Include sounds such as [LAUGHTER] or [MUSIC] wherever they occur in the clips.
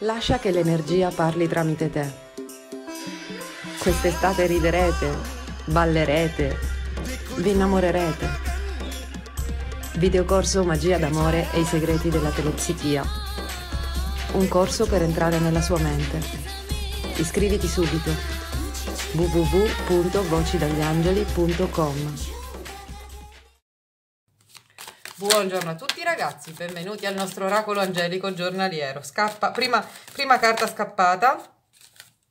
Lascia che l'energia parli tramite te. Quest'estate riderete, ballerete, vi innamorerete. Videocorso Magia d'amore e i segreti della telepsichia. Un corso per entrare nella sua mente. Iscriviti subito www.vocidagliangeli.com Buongiorno a tutti ragazzi, benvenuti al nostro oracolo angelico giornaliero. Scappa, prima, prima, carta scappata,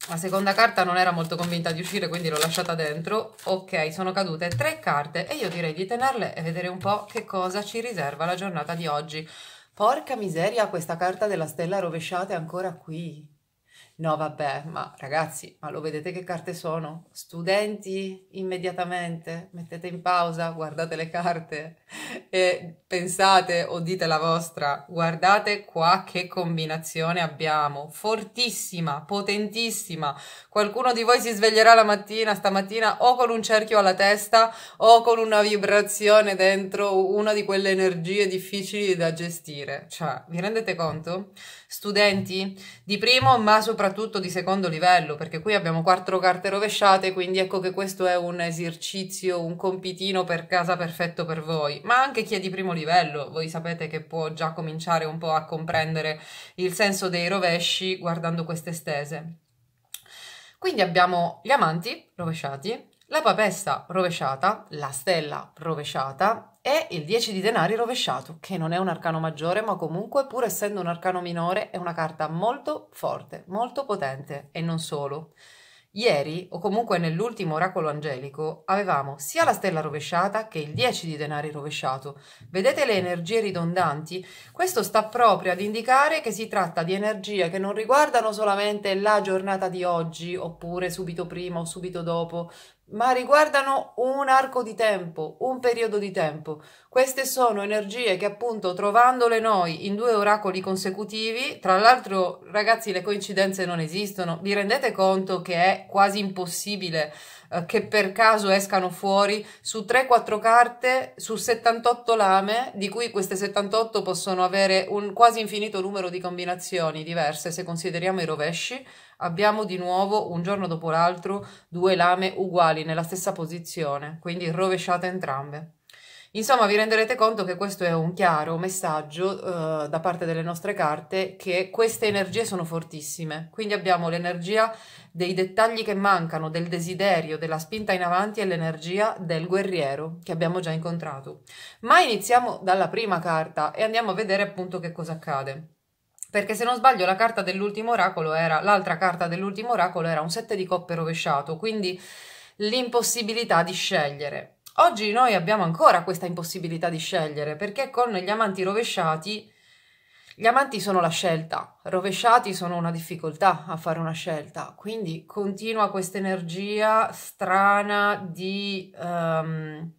la seconda carta non era molto convinta di uscire quindi l'ho lasciata dentro. Ok, sono cadute tre carte e io direi di tenerle e vedere un po' che cosa ci riserva la giornata di oggi. Porca miseria, questa carta della stella rovesciata è ancora qui. No, vabbè, ma ragazzi, ma lo vedete che carte sono? Studenti, immediatamente, mettete in pausa, guardate le carte e pensate o dite la vostra, guardate qua che combinazione abbiamo, fortissima, potentissima. Qualcuno di voi si sveglierà la mattina, stamattina, o con un cerchio alla testa o con una vibrazione dentro, una di quelle energie difficili da gestire. Cioè, vi rendete conto? Studenti, di primo, ma soprattutto soprattutto di secondo livello, perché qui abbiamo quattro carte rovesciate, quindi ecco che questo è un esercizio, un compitino per casa perfetto per voi, ma anche chi è di primo livello, voi sapete che può già cominciare un po' a comprendere il senso dei rovesci guardando queste stese. Quindi abbiamo gli amanti rovesciati, la papessa rovesciata, la stella rovesciata e il 10 di denari rovesciato, che non è un arcano maggiore, ma comunque, pur essendo un arcano minore, è una carta molto forte, molto potente e non solo. Ieri, o comunque nell'ultimo oracolo angelico, avevamo sia la stella rovesciata che il 10 di denari rovesciato. Vedete le energie ridondanti? Questo sta proprio ad indicare che si tratta di energie che non riguardano solamente la giornata di oggi, oppure subito prima o subito dopo, ma riguardano un arco di tempo, un periodo di tempo. Queste sono energie che appunto trovandole noi in due oracoli consecutivi, tra l'altro ragazzi le coincidenze non esistono, vi rendete conto che è quasi impossibile eh, che per caso escano fuori su 3-4 carte, su 78 lame, di cui queste 78 possono avere un quasi infinito numero di combinazioni diverse se consideriamo i rovesci, abbiamo di nuovo un giorno dopo l'altro due lame uguali nella stessa posizione, quindi rovesciate entrambe. Insomma, vi renderete conto che questo è un chiaro messaggio eh, da parte delle nostre carte che queste energie sono fortissime. Quindi abbiamo l'energia dei dettagli che mancano, del desiderio, della spinta in avanti e l'energia del guerriero che abbiamo già incontrato. Ma iniziamo dalla prima carta e andiamo a vedere appunto che cosa accade perché se non sbaglio la carta dell'ultimo oracolo era, l'altra carta dell'ultimo oracolo era un 7 di coppe rovesciato, quindi l'impossibilità di scegliere. Oggi noi abbiamo ancora questa impossibilità di scegliere, perché con gli amanti rovesciati, gli amanti sono la scelta, rovesciati sono una difficoltà a fare una scelta, quindi continua questa energia strana di... Um,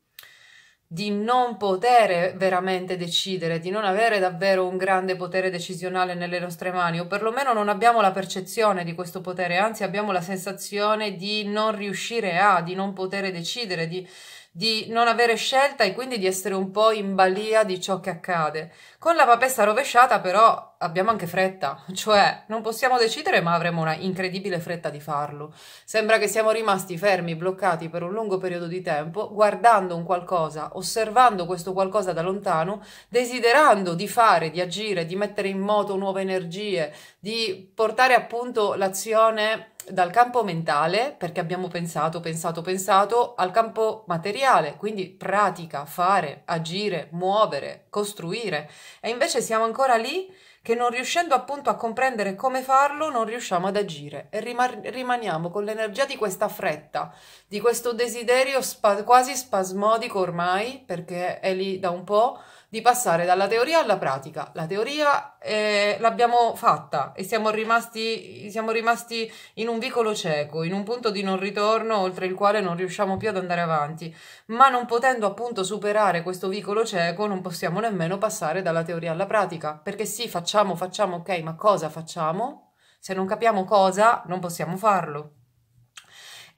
di non poter veramente decidere, di non avere davvero un grande potere decisionale nelle nostre mani, o perlomeno non abbiamo la percezione di questo potere, anzi abbiamo la sensazione di non riuscire a, di non poter decidere, di di non avere scelta e quindi di essere un po' in balia di ciò che accade. Con la papessa rovesciata però abbiamo anche fretta, [LAUGHS] cioè non possiamo decidere ma avremo una incredibile fretta di farlo. Sembra che siamo rimasti fermi, bloccati per un lungo periodo di tempo, guardando un qualcosa, osservando questo qualcosa da lontano, desiderando di fare, di agire, di mettere in moto nuove energie, di portare appunto l'azione dal campo mentale, perché abbiamo pensato, pensato, pensato, al campo materiale, quindi pratica, fare, agire, muovere, costruire. E invece siamo ancora lì che non riuscendo appunto a comprendere come farlo, non riusciamo ad agire e rimar- rimaniamo con l'energia di questa fretta, di questo desiderio spa- quasi spasmodico ormai, perché è lì da un po' di passare dalla teoria alla pratica. La teoria eh, l'abbiamo fatta e siamo rimasti, siamo rimasti in un vicolo cieco, in un punto di non ritorno oltre il quale non riusciamo più ad andare avanti, ma non potendo appunto superare questo vicolo cieco non possiamo nemmeno passare dalla teoria alla pratica, perché sì, facciamo, facciamo, ok, ma cosa facciamo? Se non capiamo cosa, non possiamo farlo.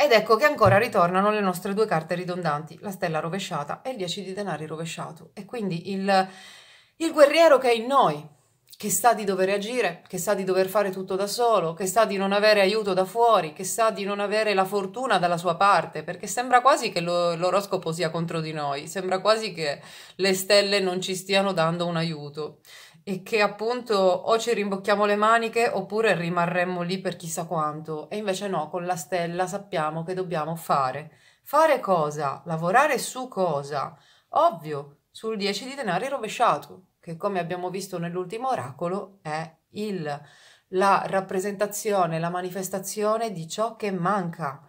Ed ecco che ancora ritornano le nostre due carte ridondanti, la stella rovesciata e il 10 di denari rovesciato. E quindi il, il guerriero che è in noi, che sa di dover agire, che sa di dover fare tutto da solo, che sa di non avere aiuto da fuori, che sa di non avere la fortuna dalla sua parte, perché sembra quasi che lo, l'oroscopo sia contro di noi, sembra quasi che le stelle non ci stiano dando un aiuto e che appunto o ci rimbocchiamo le maniche oppure rimarremmo lì per chissà quanto. E invece no, con la stella sappiamo che dobbiamo fare. Fare cosa? Lavorare su cosa? Ovvio, sul 10 di denari rovesciato, che come abbiamo visto nell'ultimo oracolo è il, la rappresentazione, la manifestazione di ciò che manca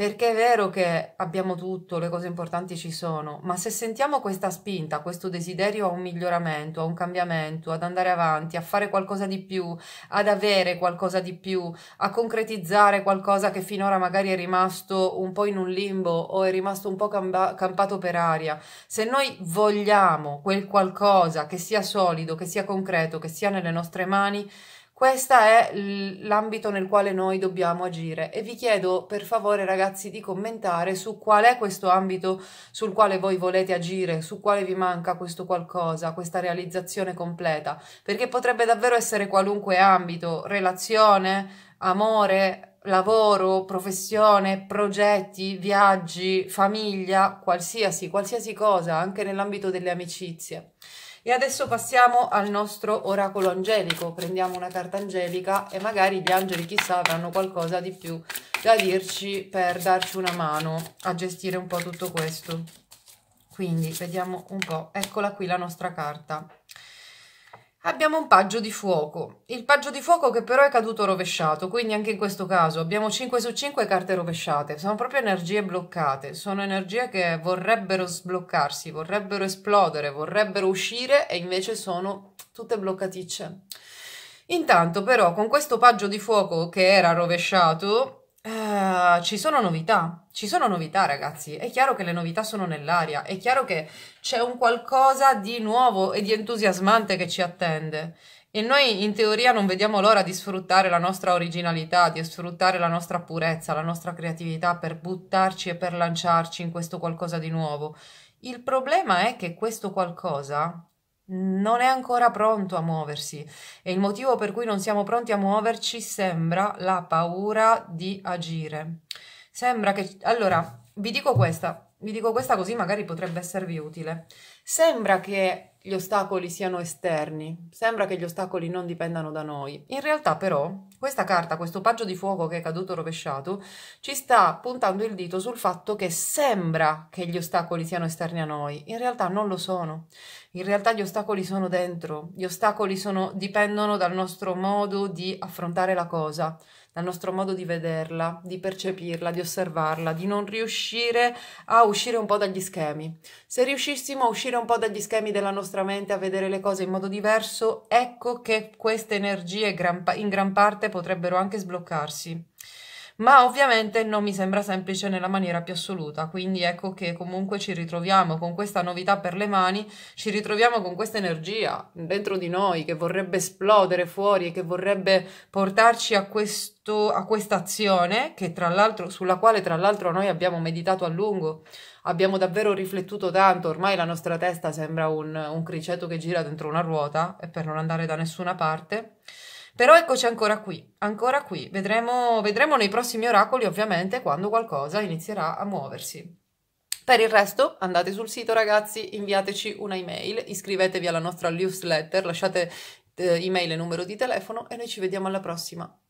perché è vero che abbiamo tutto, le cose importanti ci sono, ma se sentiamo questa spinta, questo desiderio a un miglioramento, a un cambiamento, ad andare avanti, a fare qualcosa di più, ad avere qualcosa di più, a concretizzare qualcosa che finora magari è rimasto un po' in un limbo o è rimasto un po' camp campato per aria, se noi vogliamo quel qualcosa che sia solido, che sia concreto, che sia nelle nostre mani, questo è l'ambito nel quale noi dobbiamo agire e vi chiedo per favore ragazzi di commentare su qual è questo ambito sul quale voi volete agire, su quale vi manca questo qualcosa, questa realizzazione completa, perché potrebbe davvero essere qualunque ambito, relazione, amore, lavoro, professione, progetti, viaggi, famiglia, qualsiasi, qualsiasi cosa, anche nell'ambito delle amicizie. E adesso passiamo al nostro oracolo angelico. Prendiamo una carta angelica e magari gli angeli, chissà, avranno qualcosa di più da dirci per darci una mano a gestire un po' tutto questo. Quindi vediamo un po'. Eccola qui la nostra carta. Abbiamo un paggio di fuoco, il paggio di fuoco che però è caduto rovesciato, quindi anche in questo caso abbiamo 5 su 5 carte rovesciate, sono proprio energie bloccate, sono energie che vorrebbero sbloccarsi, vorrebbero esplodere, vorrebbero uscire e invece sono tutte bloccaticce. Intanto però con questo paggio di fuoco che era rovesciato Uh, ci sono novità, ci sono novità ragazzi, è chiaro che le novità sono nell'aria, è chiaro che c'è un qualcosa di nuovo e di entusiasmante che ci attende e noi in teoria non vediamo l'ora di sfruttare la nostra originalità, di sfruttare la nostra purezza, la nostra creatività per buttarci e per lanciarci in questo qualcosa di nuovo. Il problema è che questo qualcosa non è ancora pronto a muoversi e il motivo per cui non siamo pronti a muoverci sembra la paura di agire. Sembra che... Allora, vi dico questa, vi dico questa così magari potrebbe esservi utile. Sembra che gli ostacoli siano esterni, sembra che gli ostacoli non dipendano da noi. In realtà però questa carta, questo paggio di fuoco che è caduto rovesciato, ci sta puntando il dito sul fatto che sembra che gli ostacoli siano esterni a noi, in realtà non lo sono. In realtà gli ostacoli sono dentro, gli ostacoli sono, dipendono dal nostro modo di affrontare la cosa dal nostro modo di vederla, di percepirla, di osservarla, di non riuscire a uscire un po' dagli schemi. Se riuscissimo a uscire un po' dagli schemi della nostra mente, a vedere le cose in modo diverso, ecco che queste energie in gran parte potrebbero anche sbloccarsi ma ovviamente non mi sembra semplice nella maniera più assoluta, quindi ecco che comunque ci ritroviamo con questa novità per le mani, ci ritroviamo con questa energia dentro di noi che vorrebbe esplodere fuori e che vorrebbe portarci a questo a questa azione che tra l'altro sulla quale tra l'altro noi abbiamo meditato a lungo, abbiamo davvero riflettuto tanto, ormai la nostra testa sembra un, un criceto che gira dentro una ruota e per non andare da nessuna parte. Però eccoci ancora qui, ancora qui. Vedremo, vedremo nei prossimi oracoli ovviamente quando qualcosa inizierà a muoversi. Per il resto andate sul sito ragazzi, inviateci una email, iscrivetevi alla nostra newsletter, lasciate eh, email e numero di telefono e noi ci vediamo alla prossima.